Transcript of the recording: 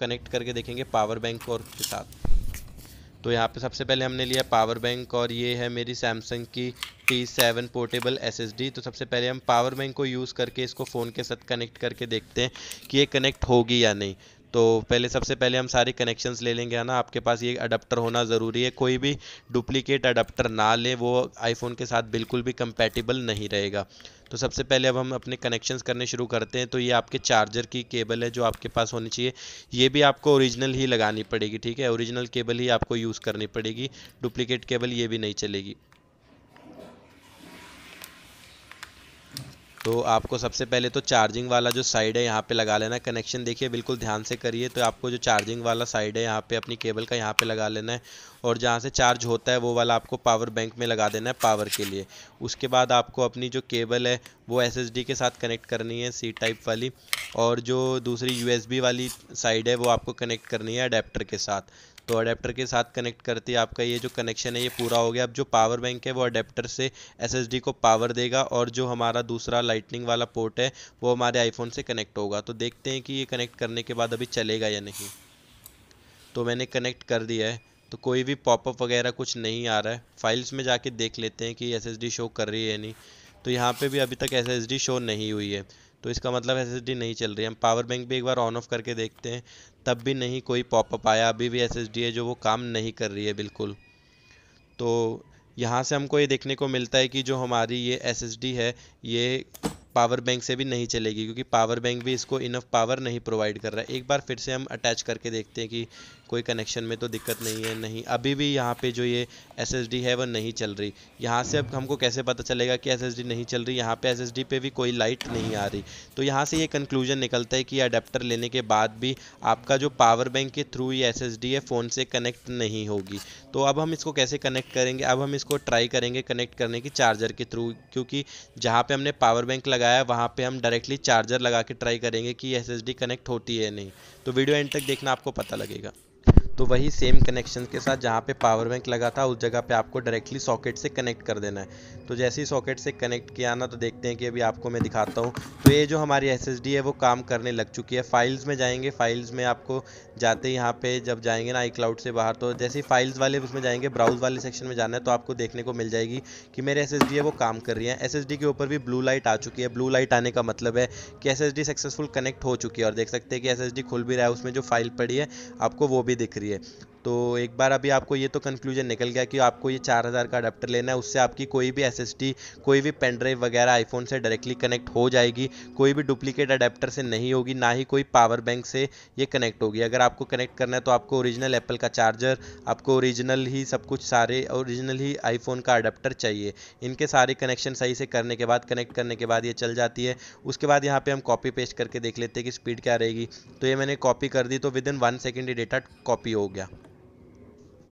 connect करके देखेंगे power bank और के साथ तो यहाँ पे सबसे पहले हमने लिया पावर बैंक और ये है मेरी सैमसंग की टी सेवन पोर्टेबल एस तो सबसे पहले हम पावर बैंक को यूज़ करके इसको फ़ोन के साथ कनेक्ट करके देखते हैं कि ये कनेक्ट होगी या नहीं तो पहले सबसे पहले हम सारे कनेक्शंस ले लेंगे है ना आपके पास ये अडाप्टर होना ज़रूरी है कोई भी डुप्लीकेट अडाप्टर ना लें वो आईफोन के साथ बिल्कुल भी कंपेटिबल नहीं रहेगा तो सबसे पहले अब हम अपने कनेक्शंस करने शुरू करते हैं तो ये आपके चार्जर की केबल है जो आपके पास होनी चाहिए ये भी आपको ओरिजिनल ही लगानी पड़ेगी ठीक है ओरिजिनल केबल ही आपको यूज़ करनी पड़ेगी डुप्लीकेट केबल ये भी नहीं चलेगी तो आपको सबसे पहले तो चार्जिंग वाला जो साइड है यहाँ पे लगा लेना है कनेक्शन देखिए बिल्कुल ध्यान से करिए तो आपको जो चार्जिंग वाला साइड है यहाँ पे अपनी केबल का यहाँ पे लगा लेना है और जहाँ से चार्ज होता है वो वाला आपको पावर बैंक में लगा देना है पावर के लिए उसके बाद आपको अपनी जो केबल है वो एस के साथ कनेक्ट करनी है सी टाइप वाली और जो दूसरी यू वाली साइड है वो आपको कनेक्ट करनी है अडेप्टर के साथ तो अडेप्टर के साथ कनेक्ट करते आपका ये जो कनेक्शन है ये पूरा हो गया अब जो पावर बैंक है वो अडेप्टर से एसएसडी को पावर देगा और जो हमारा दूसरा लाइटनिंग वाला पोर्ट है वो हमारे आईफोन से कनेक्ट होगा तो देखते हैं कि ये कनेक्ट करने के बाद अभी चलेगा या नहीं तो मैंने कनेक्ट कर दिया है तो कोई भी पॉपअप वगैरह कुछ नहीं आ रहा है फाइल्स में जाके देख लेते हैं कि एस शो कर रही है नहीं तो यहाँ पर भी अभी तक एस शो नहीं हुई है तो इसका मतलब एस नहीं चल रही है हम पावर बैंक भी एक बार ऑन ऑफ करके देखते हैं तब भी नहीं कोई पॉपअप आया अभी भी एस है जो वो काम नहीं कर रही है बिल्कुल तो यहाँ से हमको ये देखने को मिलता है कि जो हमारी ये एस है ये पावर बैंक से भी नहीं चलेगी क्योंकि पावर बैंक भी इसको इनफ पावर नहीं प्रोवाइड कर रहा है एक बार फिर से हम अटैच करके देखते हैं कि कोई कनेक्शन में तो दिक्कत नहीं है नहीं अभी भी यहाँ पे जो ये एस है वो नहीं चल रही यहाँ से अब हमको कैसे पता चलेगा कि एस नहीं चल रही यहाँ पे एस पे भी कोई लाइट नहीं आ रही तो यहाँ से ये कंक्लूजन निकलता है कि अडेप्टर लेने के बाद भी आपका जो पावर बैंक के थ्रू ये एस है फ़ोन से कनेक्ट नहीं होगी तो अब हम इसको कैसे कनेक्ट करेंगे अब हम इसको ट्राई करेंगे कनेक्ट करने की चार्जर के थ्रू क्योंकि जहाँ पर हमने पावर बैंक लगा लगाया वहाँ पे हम डायरेक्टली चार्जर लगा के ट्राई करेंगे कि एस कनेक्ट होती है नहीं तो वीडियो एंड तक देखना आपको पता लगेगा तो वही सेम कनेक्शन के साथ जहाँ पे पावर बैंक लगा था उस जगह पे आपको डायरेक्टली सॉकेट से कनेक्ट कर देना है तो जैसे ही सॉकेट से कनेक्ट किया ना तो देखते हैं कि अभी आपको मैं दिखाता हूँ तो ये जो हमारी एस है वो काम करने लग चुकी है फाइल्स में जाएंगे फाइल्स में आपको जाते ही यहाँ पे जब जाएंगे ना आई से बाहर तो जैसे ही फाइल्स वाले उसमें जाएंगे ब्राउज वाले सेक्शन में जाना है तो आपको देखने को मिल जाएगी कि मेरे एस है वो काम कर रही है एस के ऊपर भी ब्लू लाइट आ चुकी है ब्लू लाइट आने का मतलब है कि एस सक्सेसफुल कनेक्ट हो चुकी है और देख सकते हैं कि एस खुल भी रहा है उसमें जो फाइल पड़ी है आपको वो भी दिख रही है तो एक बार अभी आपको ये तो कंक्लूजन निकल गया कि आपको ये 4000 का अडाप्टर लेना है उससे आपकी कोई भी एस कोई भी पेन ड्राइव वगैरह आईफोन से डायरेक्टली कनेक्ट हो जाएगी कोई भी डुप्लीकेट अडेप्टर से नहीं होगी ना ही कोई पावर बैंक से ये कनेक्ट होगी अगर आपको कनेक्ट करना है तो आपको ओरिजिनल एप्पल का चार्जर आपको ओरिजिनल ही सब कुछ सारे ओरिजिनल ही आईफोन का अडेप्टर चाहिए इनके सारे कनेक्शन सही से करने के बाद कनेक्ट करने के बाद ये चल जाती है उसके बाद यहाँ पर हम कॉपी पेस्ट करके देख लेते हैं कि स्पीड क्या रहेगी तो ये मैंने कॉपी कर दी तो विद इन वन सेकेंड ये डेटा कॉपी हो गया